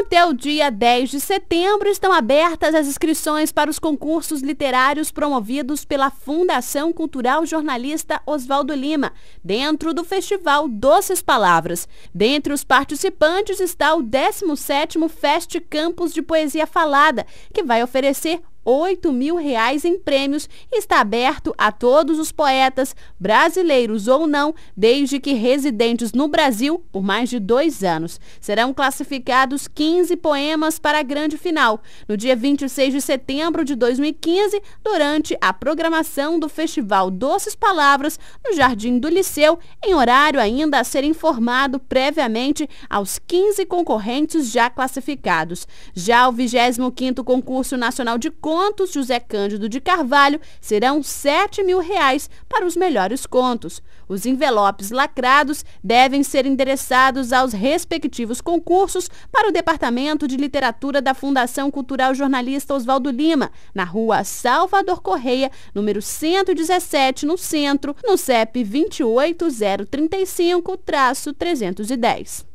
Até o dia 10 de setembro estão abertas as inscrições para os concursos literários promovidos pela Fundação Cultural Jornalista Oswaldo Lima, dentro do Festival Doces Palavras. Dentre os participantes está o 17º Fest Campus de Poesia Falada, que vai oferecer 8 mil reais em prêmios e está aberto a todos os poetas, brasileiros ou não, desde que residentes no Brasil por mais de dois anos. Serão classificados 15 poemas para a grande final, no dia 26 de setembro de 2015, durante a programação do Festival Doces Palavras, no Jardim do Liceu, em horário ainda a ser informado previamente aos 15 concorrentes já classificados. Já o 25º Concurso Nacional de Contas Contos José Cândido de Carvalho serão R$ 7 mil reais para os melhores contos. Os envelopes lacrados devem ser endereçados aos respectivos concursos para o Departamento de Literatura da Fundação Cultural Jornalista Oswaldo Lima, na rua Salvador Correia, número 117, no centro, no CEP 28035-310.